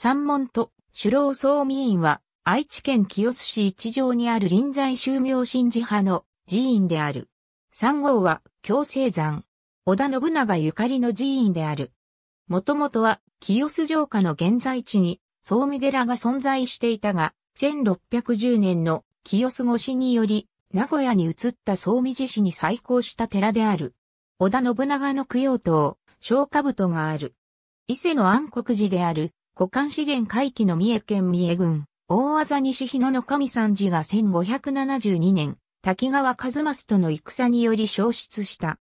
三門と首老総務院は愛知県清須市一条にある臨済宗明神寺派の寺院である。三号は京成山。織田信長ゆかりの寺院である。もともとは清須城下の現在地に総務寺が存在していたが、1610年の清須越しにより、名古屋に移った総務寺市に再興した寺である。織田信長の供養塔、小兜がある。伊勢の暗黒寺である五冠試練回帰の三重県三重郡、大技西日野の神山寺が1572年、滝川和正との戦により消失した。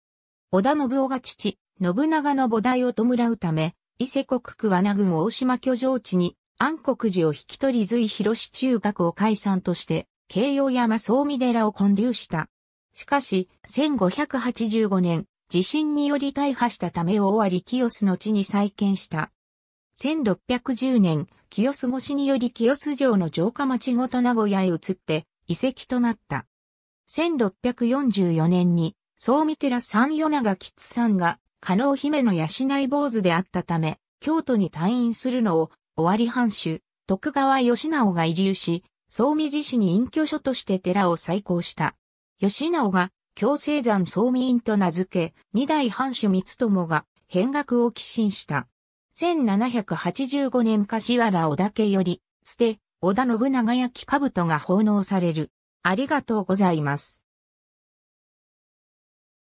織田信夫が父、信長の母提を弔うため、伊勢国区和名郡大島居城地に、安国寺を引き取り随広市中学を解散として、慶応山総見寺を建立した。しかし、1585年、地震により大破したため大割清の地に再建した。1610年、清須越しにより清須城の城下町ごと名古屋へ移って、遺跡となった。1644年に、総見寺三与長吉さんが、加納姫の養い坊主であったため、京都に退院するのを、尾張藩主、徳川義直が移住し、総見寺市に隠居所として寺を再興した。義直が、強制山総御院と名付け、二代藩主三友が、変額を寄進した。1785年柏原織田家より、捨て、織田信長焼き兜が奉納される。ありがとうございます。